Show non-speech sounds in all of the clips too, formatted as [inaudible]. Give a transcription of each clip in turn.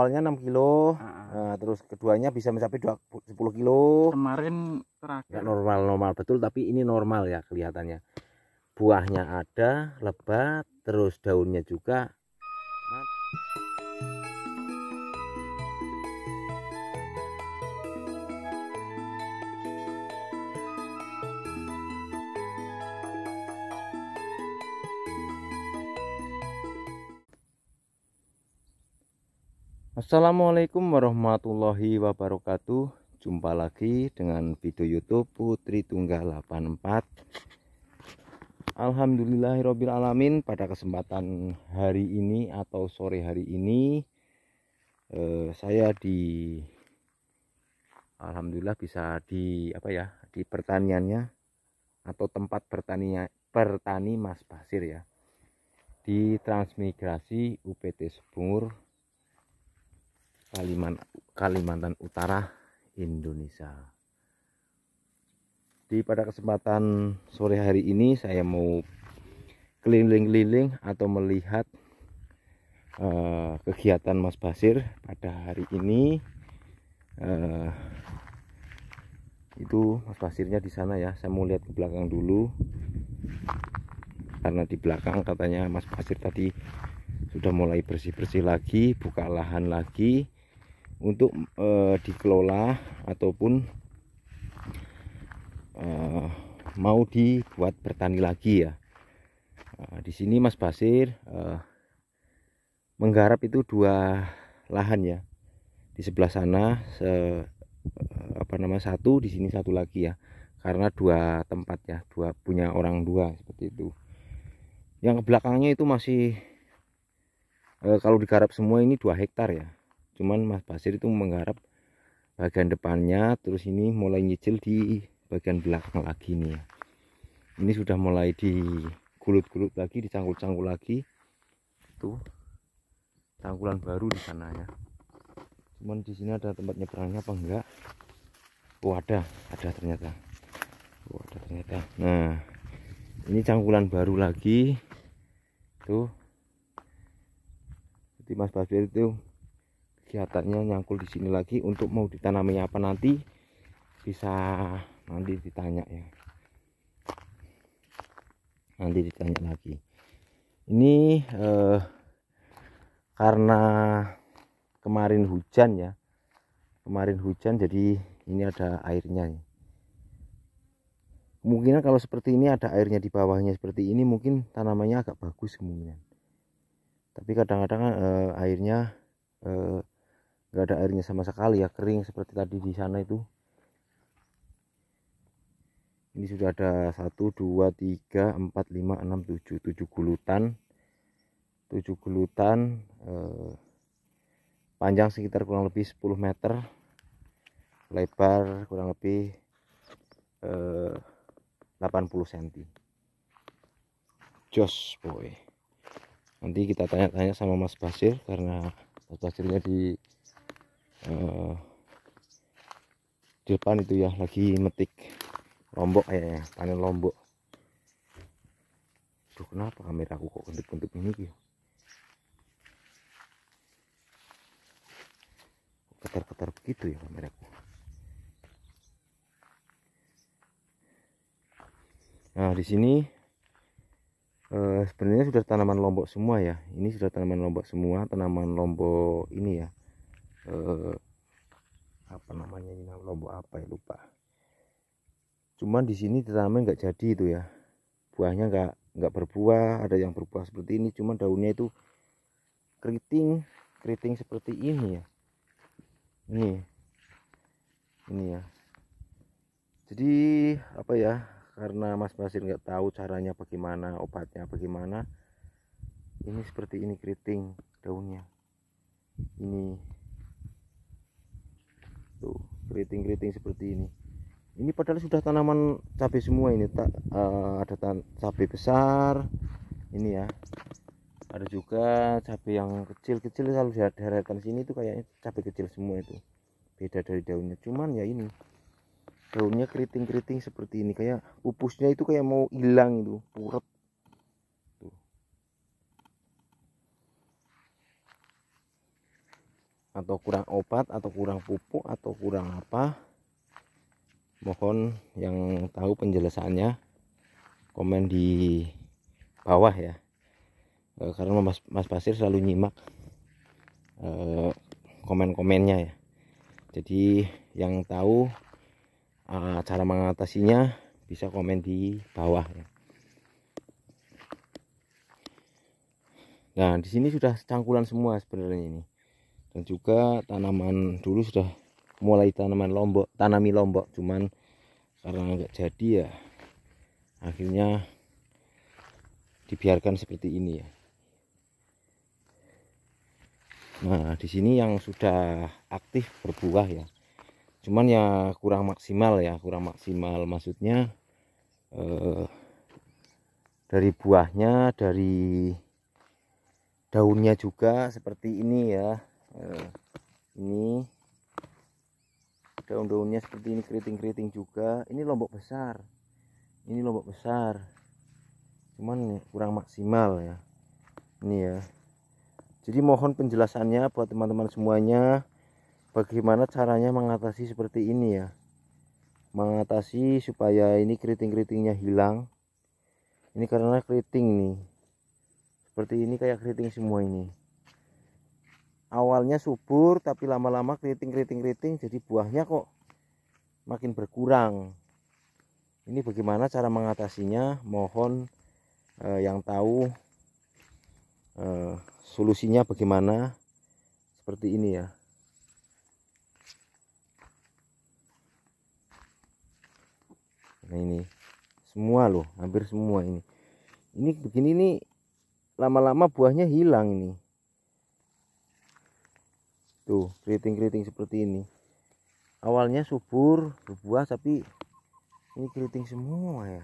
awalnya 6 kilo, uh -huh. nah, terus keduanya bisa mencapai 10 kilo. Kemarin terakhir. Ya, normal normal betul, tapi ini normal ya kelihatannya. Buahnya ada, lebat, terus daunnya juga. Nah. Assalamualaikum warahmatullahi wabarakatuh Jumpa lagi dengan video youtube Putri Tunggal 84 Alhamdulillahirrohmanirrohim Pada kesempatan hari ini atau sore hari ini eh, Saya di Alhamdulillah bisa di apa ya di pertaniannya atau tempat pertanian pertani Mas Basir ya di transmigrasi UPT Sebungur Kalimantan, Utara, Indonesia. Di pada kesempatan sore hari ini saya mau keliling-keliling atau melihat uh, kegiatan Mas Basir pada hari ini. Uh, itu Mas Basirnya di sana ya. Saya mau lihat ke belakang dulu karena di belakang katanya Mas Basir tadi sudah mulai bersih-bersih lagi, buka lahan lagi untuk e, dikelola ataupun e, mau dibuat bertani lagi ya e, di sini Mas Basir e, menggarap itu dua lahan ya di sebelah sana se, apa nama satu di sini satu lagi ya karena dua tempat ya dua punya orang dua seperti itu yang ke belakangnya itu masih e, kalau digarap semua ini dua hektar ya cuman Mas Basir itu menggarap bagian depannya terus ini mulai nyicil di bagian belakang lagi nih ya ini sudah mulai di kulut-kulut lagi dicangkul-cangkul lagi tuh cangkulan baru di sana ya cuman di sini ada tempat nyebrangnya apa enggak oh ada ada ternyata oh ada ternyata nah ini cangkulan baru lagi tuh jadi mas Basir itu kelihatannya nyangkul di sini lagi untuk mau ditanami apa nanti bisa nanti ditanya ya nanti ditanya lagi ini eh, karena kemarin hujan ya kemarin hujan jadi ini ada airnya ya. kemungkinan kalau seperti ini ada airnya di bawahnya seperti ini mungkin tanamannya agak bagus kemungkinan tapi kadang-kadang eh, airnya eh, nggak ada airnya sama sekali ya kering seperti tadi di sana itu ini sudah ada 1 2 3 4 5 6 7 7 gulutan 7 gulutan eh, panjang sekitar kurang lebih 10 meter lebar kurang lebih eh, 80 cm jos boy nanti kita tanya-tanya sama Mas Basir karena Mas Basirnya di uh, di depan itu ya lagi metik lombok ya panen lombok tuh kenapa kamera aku kok kentut-kentut ini ya gitu? keter-keter begitu ya kamera aku nah di sini eh, sebenarnya sudah tanaman lombok semua ya ini sudah tanaman lombok semua tanaman lombok ini ya eh, apa namanya ini lombok apa ya lupa cuman di sini tanaman nggak jadi itu ya buahnya nggak nggak berbuah ada yang berbuah seperti ini cuman daunnya itu keriting keriting seperti ini ya ini ini ya jadi apa ya karena Mas Basir nggak tahu caranya bagaimana obatnya bagaimana ini seperti ini keriting daunnya ini tuh gitu. keriting-keriting seperti ini ini padahal sudah tanaman cabai semua ini tak uh, eh, ada tan cabai besar ini ya ada juga cabai yang kecil-kecil kalau saya deretan sini itu kayaknya cabai kecil semua itu beda dari daunnya cuman ya ini daunnya keriting-keriting seperti ini kayak pupusnya itu kayak mau hilang itu puret atau kurang obat atau kurang pupuk atau kurang apa mohon yang tahu penjelasannya komen di bawah ya e, karena mas, mas pasir selalu nyimak e, komen-komennya ya jadi yang tahu e, cara mengatasinya bisa komen di bawah ya. nah di sini sudah cangkulan semua sebenarnya ini dan juga tanaman dulu sudah mulai tanaman lombok tanami lombok cuman karena nggak jadi ya akhirnya dibiarkan seperti ini ya nah di sini yang sudah aktif berbuah ya cuman ya kurang maksimal ya kurang maksimal maksudnya eh, dari buahnya dari daunnya juga seperti ini ya Eh, ini daun-daunnya seperti ini keriting-keriting juga ini lombok besar ini lombok besar cuman kurang maksimal ya ini ya jadi mohon penjelasannya buat teman-teman semuanya bagaimana caranya mengatasi seperti ini ya mengatasi supaya ini keriting-keritingnya hilang ini karena keriting nih seperti ini kayak keriting semua ini awalnya subur tapi lama-lama keriting-keriting-keriting jadi buahnya kok makin berkurang ini bagaimana cara mengatasinya mohon eh, yang tahu eh, solusinya bagaimana seperti ini ya nah ini semua loh hampir semua ini ini begini nih lama-lama buahnya hilang ini tuh gitu, keriting-keriting seperti ini awalnya subur berbuah tapi ini keriting semua ya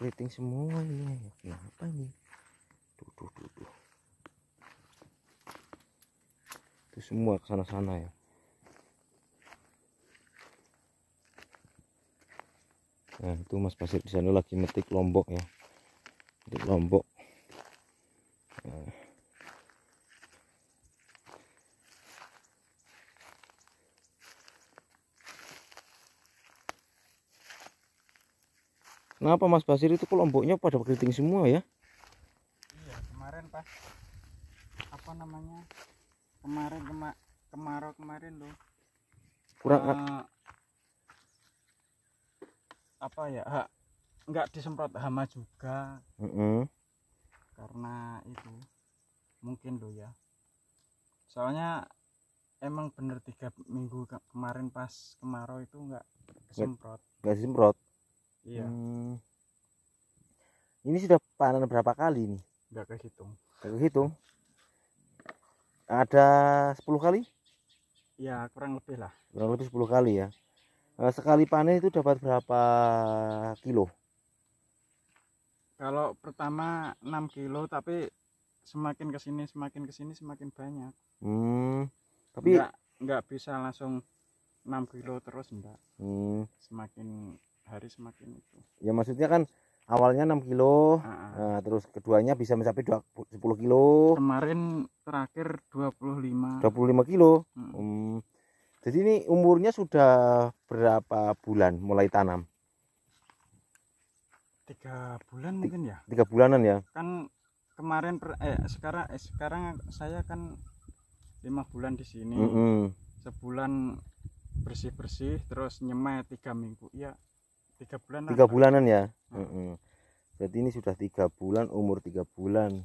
keriting semua ini kenapa nah, ini tuh tuh tuh tuh itu semua kesana sana ya nah itu mas Pasir di sana lagi metik lombok ya metik lombok nah. Kenapa Mas Basir itu lomboknya pada keriting semua ya? Iya, kemarin pas apa namanya? Kemarin kema kemarau kemarin loh. Kurang uh, apa ya hak nggak disemprot hama juga mm -hmm. karena itu mungkin lo ya soalnya emang bener tiga minggu ke kemarin pas kemarau itu nggak disemprot nggak disemprot iya hmm. ini sudah panen berapa kali nih nggak kehitung nggak kehitung ada 10 kali ya kurang lebih lah kurang lebih 10 kali ya Eh, sekali panen itu dapat berapa kilo? Kalau pertama 6 kilo tapi semakin ke sini semakin ke sini semakin banyak. Hmm. Tapi enggak, enggak bisa langsung 6 kilo terus enggak. Hmm. Semakin hari semakin itu. Ya maksudnya kan awalnya 6 kilo, nah, nah, terus keduanya bisa mencapai 20, 10 kilo. Kemarin terakhir 25. 25 kilo. Hmm. Hmm jadi ini umurnya sudah berapa bulan mulai tanam? Tiga bulan mungkin ya. Tiga bulanan ya. Kan kemarin per, eh, sekarang eh, sekarang saya kan lima bulan di sini. Mm -hmm. Sebulan bersih bersih, terus nyemai tiga minggu ya. Tiga bulan. Tiga bulanan ya. Mm -hmm. Berarti ini sudah tiga bulan, umur tiga bulan.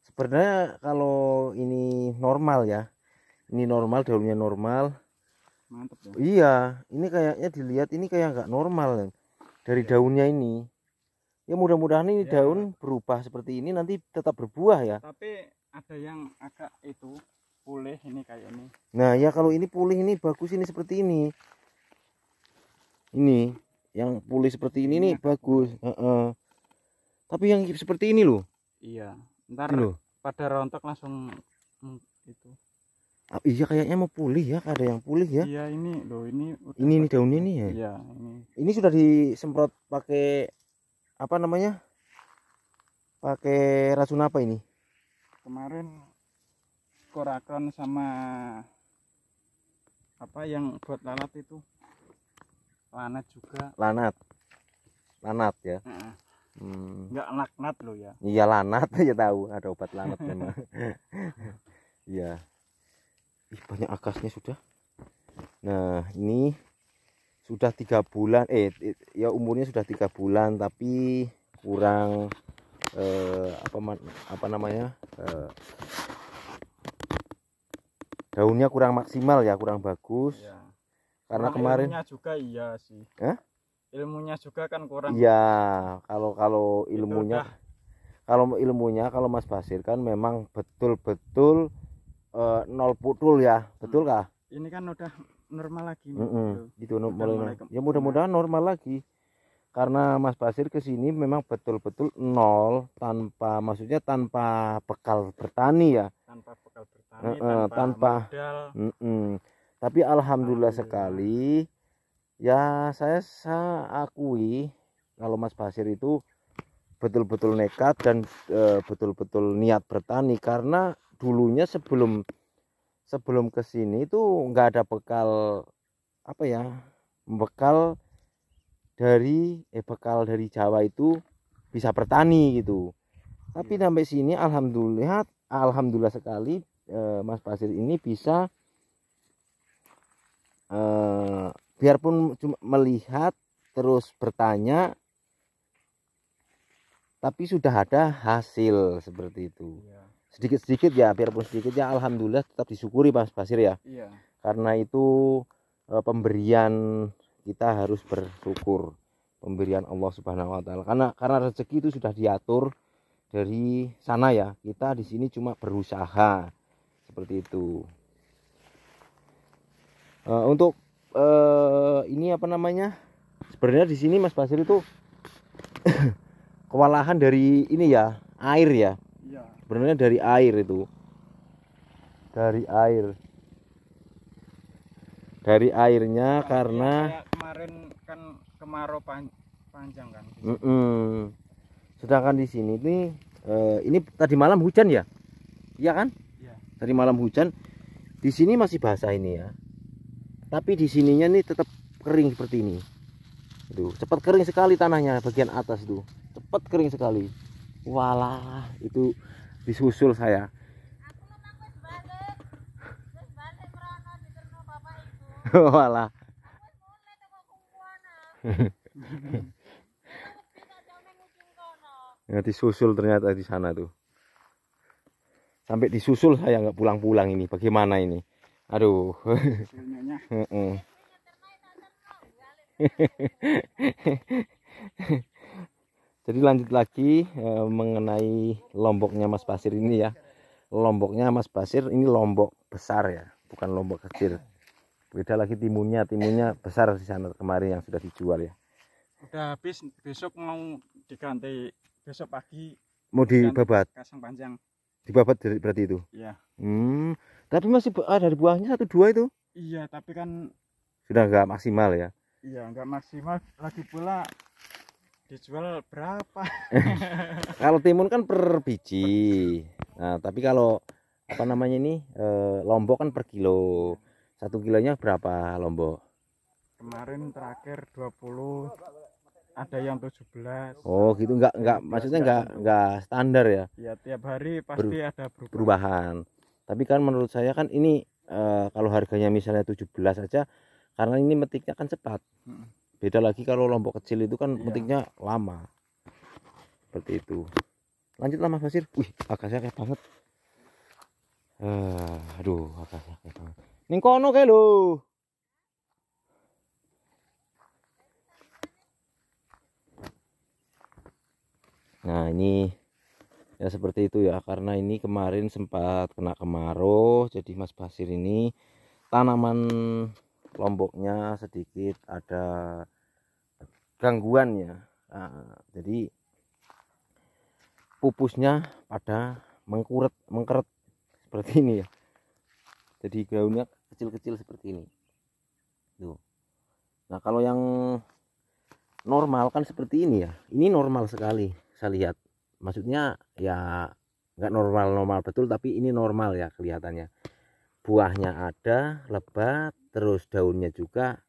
Sebenarnya kalau ini normal ya, ini normal daunnya normal mantep ya iya ini kayaknya dilihat ini kayak nggak normal dari ya. daunnya ini ya mudah-mudahan ini ya. daun iya. berubah seperti ini nanti tetap berbuah ya tapi ada yang agak itu pulih ini kayak ini nah ya kalau ini pulih ini bagus ini seperti ini ini yang pulih seperti ini, ini nih iya. bagus uh -uh. tapi yang seperti ini loh iya ntar loh. pada rontok langsung mm, itu Oh, iya kayaknya mau pulih ya, ada yang pulih ya. Iya ini loh ini. Ini nih daunnya nih ya. Iya ini. Ini sudah disemprot pakai apa namanya? Pakai racun apa ini? Kemarin korakan sama apa yang buat lalat itu lanat juga. Lanat, lanat ya. Nah. Hmm. enak laknat loh ya. Iya lanat [laughs] ya tahu ada obat lanat memang. [laughs] Iya. Ih, banyak akasnya sudah nah ini sudah tiga bulan eh, eh ya umurnya sudah tiga bulan tapi kurang eh, apa apa namanya eh, daunnya kurang maksimal ya kurang bagus ya. karena kurang kemarin ilmunya juga iya sih eh? ilmunya juga kan kurang iya kalau kalau ilmunya kalau ilmunya kalau Mas Basir kan memang betul-betul uh, nol putul ya betul hmm. kah ini kan udah normal lagi nih, mm -hmm. gitu, gitu normal, ya mudah-mudahan normal lagi karena Mas Basir ke sini memang betul-betul nol tanpa maksudnya tanpa bekal bertani ya tanpa bekal bertani mm tanpa, tanpa modal. -mm. tapi alhamdulillah, alhamdulillah sekali ya saya saya akui kalau Mas Basir itu betul-betul nekat dan eh, betul-betul niat bertani karena dulunya sebelum sebelum ke sini itu nggak ada bekal apa ya bekal dari eh bekal dari Jawa itu bisa bertani gitu tapi iya. sampai sini alhamdulillah alhamdulillah sekali eh, Mas Pasir ini bisa eh, biarpun cuma melihat terus bertanya tapi sudah ada hasil seperti itu iya. sedikit-sedikit ya biarpun sedikit ya alhamdulillah tetap disyukuri Mas Basir ya iya. karena itu eh, pemberian kita harus bersyukur pemberian Allah Subhanahu wa taala karena karena rezeki itu sudah diatur dari sana ya kita di sini cuma berusaha seperti itu e, untuk e, ini apa namanya sebenarnya di sini Mas Basir itu kewalahan dari ini ya air ya sebenarnya iya. dari air itu dari air dari airnya nah, karena kemarin kan kemarau pan panjang kan mm -mm. sedangkan di sini ini eh, ini tadi malam hujan ya iya kan ya. tadi malam hujan di sini masih basah ini ya tapi di sininya ini tetap kering seperti ini itu cepat kering sekali tanahnya bagian atas tuh cepat kering sekali walah itu disusul saya [laughs] walah [laughs] ya disusul ternyata di sana tuh sampai disusul saya nggak pulang-pulang ini bagaimana ini aduh [laughs] Jadi lanjut lagi e, mengenai lomboknya Mas Pasir ini ya. Lomboknya Mas Pasir ini lombok besar ya, bukan lombok kecil. Beda lagi timunnya, timunnya besar di sana kemarin yang sudah dijual ya. Udah habis, besok mau diganti besok pagi. Mau dibabat. Kasang panjang. Dibabat berarti itu. Iya. Hmm, tapi masih ada ah, di buahnya satu dua itu. Iya, tapi kan sudah nggak maksimal ya. Iya, nggak maksimal lagi pula dijual berapa [laughs] kalau timun kan per biji nah tapi kalau apa namanya ini e, lombok kan per kilo satu kilonya berapa lombok kemarin terakhir 20 ada yang 17 oh gitu enggak enggak maksudnya enggak enggak standar ya ya tiap hari pasti Ber, ada perubahan. perubahan tapi kan menurut saya kan ini e, kalau harganya misalnya 17 aja karena ini metiknya kan cepat beda lagi kalau lombok kecil itu kan iya. pentingnya lama seperti itu lanjut lama Basir wih agaknya kayak banget uh, aduh agaknya kayak banget ningkono kono kayak lo nah ini ya seperti itu ya karena ini kemarin sempat kena kemarau jadi mas pasir ini tanaman lomboknya sedikit ada gangguan ya nah, jadi pupusnya pada mengkuret mengkeret seperti ini ya jadi daunnya kecil-kecil seperti ini tuh nah kalau yang normal kan seperti ini ya ini normal sekali saya lihat maksudnya ya nggak normal normal betul tapi ini normal ya kelihatannya buahnya ada lebat terus daunnya juga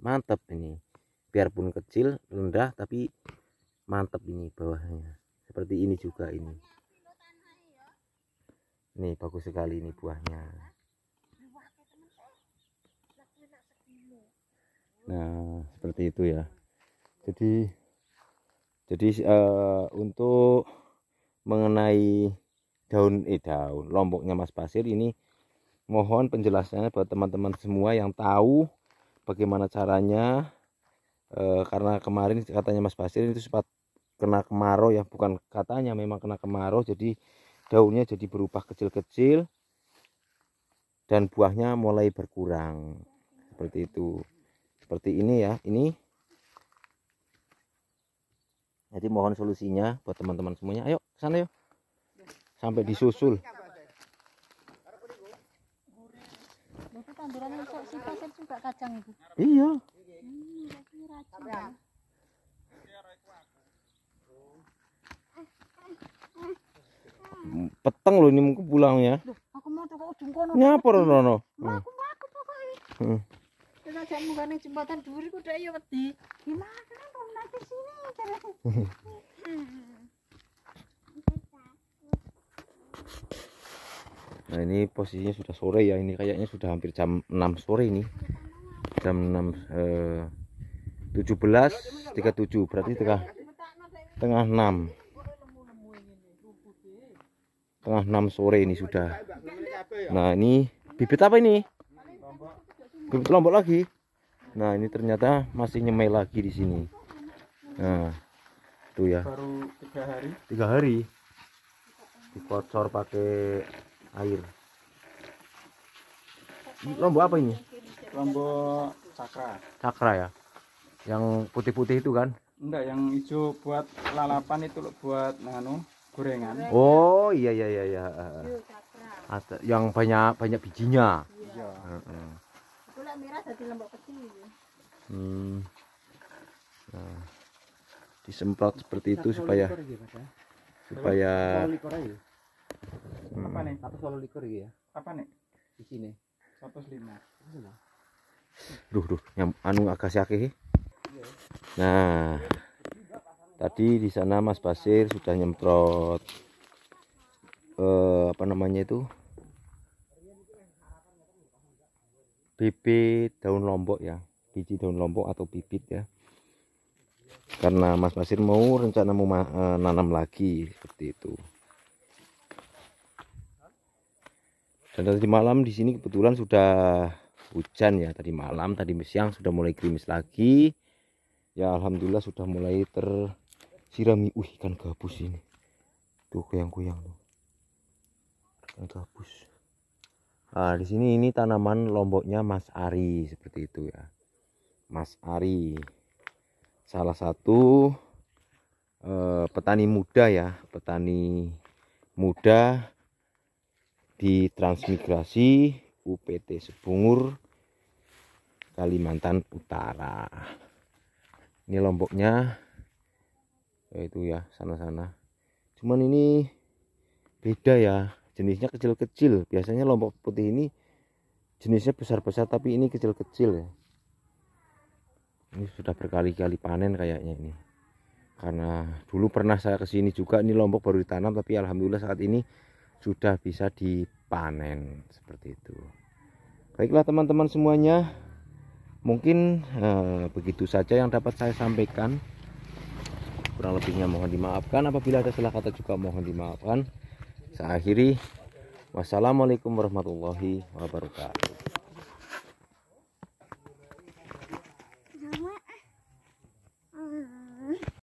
mantap ini biarpun kecil rendah tapi mantap ini bawahnya seperti ini juga ini ini bagus sekali ini buahnya nah seperti itu ya jadi jadi uh, untuk mengenai daun eh daun lomboknya mas pasir ini mohon penjelasannya buat teman-teman semua yang tahu bagaimana caranya e, karena kemarin katanya Mas Basir itu sempat kena kemarau ya bukan katanya memang kena kemarau jadi daunnya jadi berubah kecil-kecil dan buahnya mulai berkurang seperti itu seperti ini ya ini jadi mohon solusinya buat teman-teman semuanya ayo sana yuk sampai disusul Tanduran untuk si pasir juga kacang itu. Iya. Peteng loh ini mungkin pulangnya. aku mau tuh kok dungkono. Nyapa Rono? Aku mau aku pokoknya. Hmm. Kita jamu kan jembatan duri kuda iya peti Gimana kan nanti sini [laughs] Nah ini posisinya sudah sore ya ini kayaknya sudah hampir jam 6 sore ini jam 6 eh, 17 37 berarti tengah tengah 6 tengah 6 sore ini sudah nah ini bibit apa ini bibit lombok lagi nah ini ternyata masih nyemai lagi di sini nah Itu ya baru tiga hari tiga hari dikocor pakai air lombok apa ini lombok cakra cakra ya yang putih-putih itu kan enggak yang hijau buat lalapan itu loh, buat nano gorengan oh iya iya iya iya yang banyak banyak bijinya iya Itu lah merah jadi lombok kecil. hmm. nah, disemprot seperti itu supaya gitu, ya. supaya hmm. apa nih satu solo likur gitu ya apa nih di sini satu lima duh duh yang anu agak sakit nah tadi di sana Mas Basir sudah nyemprot eh, apa namanya itu bibit daun lombok ya biji daun lombok atau bibit ya karena Mas Basir mau rencana mau eh, nanam lagi seperti itu Dan tadi malam di sini kebetulan sudah hujan ya tadi malam, tadi siang sudah mulai gerimis lagi. Ya alhamdulillah sudah mulai tersirami uh ikan gabus ini. Tuh goyang-goyang tuh. Ikan gabus. Nah, di sini ini tanaman lomboknya Mas Ari seperti itu ya. Mas Ari salah satu eh, petani muda ya, petani muda di transmigrasi UPT Sebungur Kalimantan Utara ini lomboknya yaitu ya sana-sana cuman ini beda ya jenisnya kecil-kecil biasanya lombok putih ini jenisnya besar-besar tapi ini kecil-kecil ya ini sudah berkali-kali panen kayaknya ini karena dulu pernah saya kesini juga ini lombok baru ditanam tapi alhamdulillah saat ini sudah bisa dipanen seperti itu baiklah teman-teman semuanya mungkin eh, begitu saja yang dapat saya sampaikan kurang lebihnya mohon dimaafkan apabila ada salah kata juga mohon dimaafkan saya akhiri wassalamualaikum warahmatullahi wabarakatuh